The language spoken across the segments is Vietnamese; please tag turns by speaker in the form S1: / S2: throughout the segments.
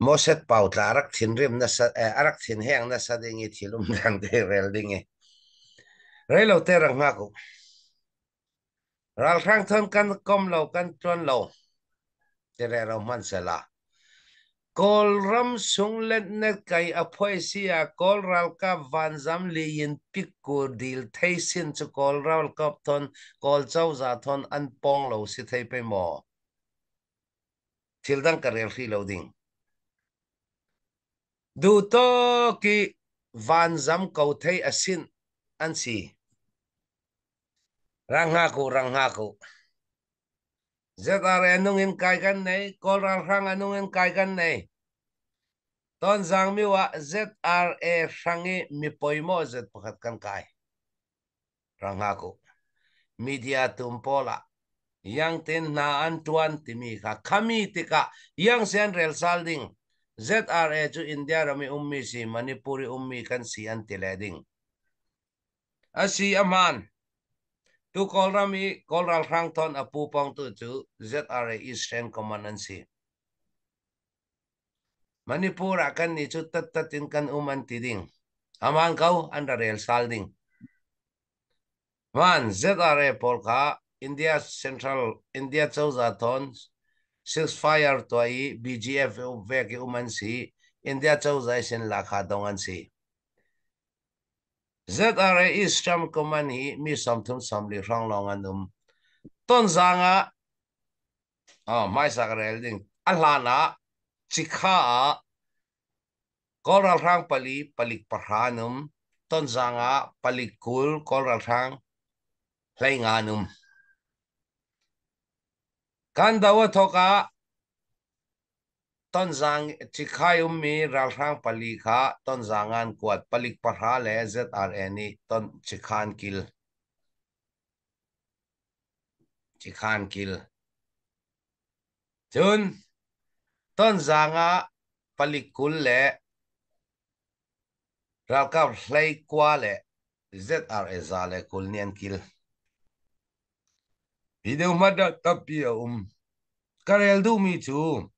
S1: Moset pautla arak thin rim na sa eh, arak thin heng na sa dingi thilum rang de rel dingi. Relo te rang ma ku. Ral rang thon kan kom lo kan tron lo. Te re ro man se la. Kol ram sung let net kai a poesia kol ral ka van zam li yin pikku dil thai sin cho kol ral kap thon kol chau za thon an pong lo si thai pe mo. Thil dang ka rel khi lo ding du to ki van zam cầu thấy asin an si rang ha ko rang ha ko zara anung e in kai gan nei kol rang rang anung in kai gan nei ton zang mi wa zra e rangi mi poimo z pakhat kan kai rang ha ko media tumpola yang ten na an tuan timi kha khami tika yang sen rel salding ZRA chu India rami ummi si Manipuri ummi kan si antileding. Asi ah, aman. Tu kol rami kol ral rang ton apu pang tu ZRA Eastern Command si. Manipura kan ni chu tat kan uman tiding. Aman kau anda rel salding. Man ZRA polka India Central India Chauza tons ceasefire to ai BGF u ve ki uman si India chau zai sin la kha dong an si ZRA is cham koman hi mi som thum som rong long an um ton zanga à mai sa rel ding alana chikha koral rang pali palik parhanum ton zanga palikul koral rang lai nganum กันดาวทกะต้นจางชิคายุมีรัลรังปลีกาต้นจางานกวดปลิกพะหาเลเซตอาร์เอนีต้นชิคานกิลชิคานกิลจุนต้นจางะปลิกุลเลเราก็เพลกว่าเลซอารเอซาเลคุลเนียนกิล video mada tapia um karel du mi chú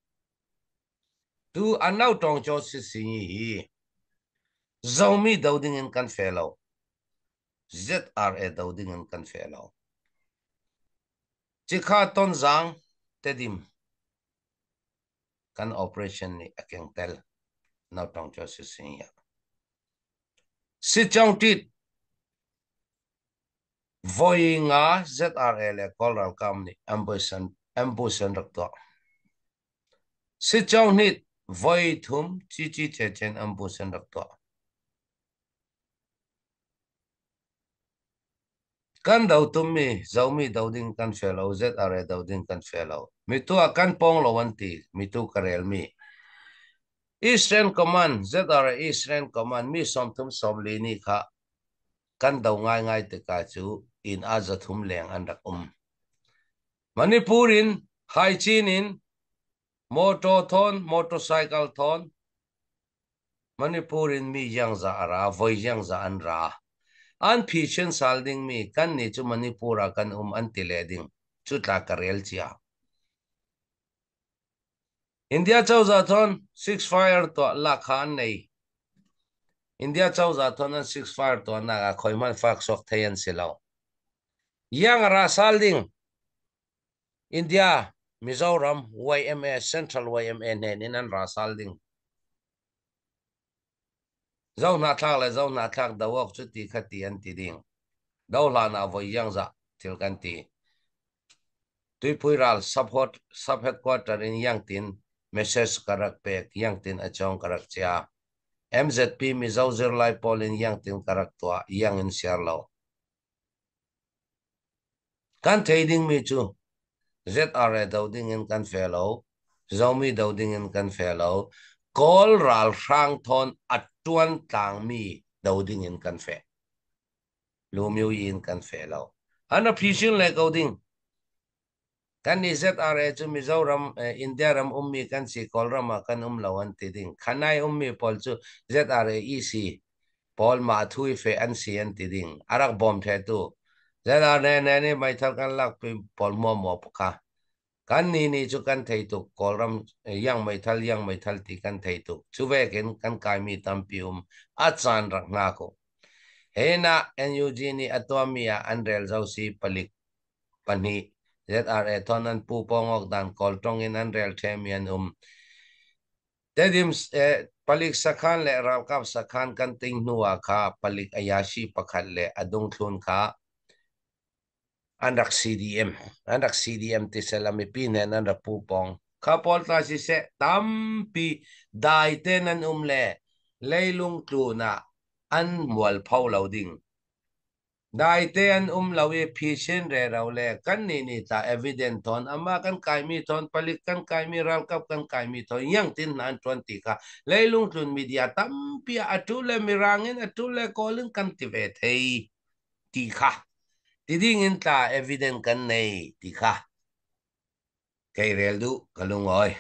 S1: tu nào trong cho si si hi zau mi dau ding in kan felo zra e dau ding in kan felo chỉ kha ton zang te dim kan operation này akeng tel nau tong cho si si ya si chong tit voi nga zrl coral e kam ni ambusan ambusan rak to si chong nit voi thum chi chi che chen ambusan rak to kan đầu tum mi zau mi đầu ding kan fe lo zr đầu ding kan fe lo mi tu a kan pong lo wan ti mi tu karel mi Eastern Command, ZRL Eastern Command, mi som thum som li ni kha. Kan đầu ngay ngay từ cả chú in aza thum leng an rak um manipur hai chinin in motor thon motorcycle thon manipur mi yang za ara voi yang za an ra an phi salding mi kan ni chu manipura kan um an ti le ding chu tla ka chia india chau za thon six fire to la khan nei india chau za thon an six fire to na ka khoi man fak sok thayan silau yang rasalding india mizoram yma central YMN ne nin rasalding zau na thak la zau na thak da wok chu ti khati an ti ding dau la na voi yang za til kan ti tui pui ral support sub headquarter in yang tin message karak pek yang tin achong karak cha mzp mi zir lai polin yang tin karak tua yang in siar lo kan trading mi chu zra ding in kan fellow zomi ding in kan fellow kol ral sang thon atuan tang mi ding in can fe lu miu in kan fellow ana phishin le ko ding kan ni zra chu mizoram eh, india ram ummi can si kol rama kan um lawan ti ding khanai ummi pol chu zra ec pol ma thui fe an si an ti ding arak bom the tu เจ้าเนเนนไม่ทำกันลักไปพอมอมอปค่ะกันนี่นี่ชุกันเที่ยวกอลรัมยังไม่ทัลยังไม่ทัลที่กันเที่ยวตุกชุเวกินกันกายมีตั้มพิมอัจฉริยนักก็เฮน่าเอนยูจีนี่อตวามีอันเรลซาวซีพลิกปนีเจ้าเอทอนันปูปองออกดันคอลตรงอินอันเรลเทมิอันอุมเดดิมส์เอ่ลิกสักขันเลยรับกับสักขันกันติงนัวค่ะพลิกอายาชีักขันเลยอดุงทุนค่ะอันดับ CDM อันดับอ็มที่สลามีพินันอันดับผู้ปองข้าพอลทัศน์เสตัมปีได้เต้นันอุ้มเล่เลยลุงตูน่ะอันมัวลเผาวลาดิ้งได้เต้นอุ้มเราเอพิเชนเรเราเล่กันนี่นี่ตาเอวิเดนทอนอามากันกายมีทอนผลิตกันกายมีรับกับกันกายมีทอนยังตินนั้นทวนตีค่ะเลยลุงตูนมีเดียตัมปีอัตุเลมีรังเงินอัตุเล่กอลินกันติเวทเฮยตีค่ะ tiding in ta evident kan nei ti kha real du kalungoi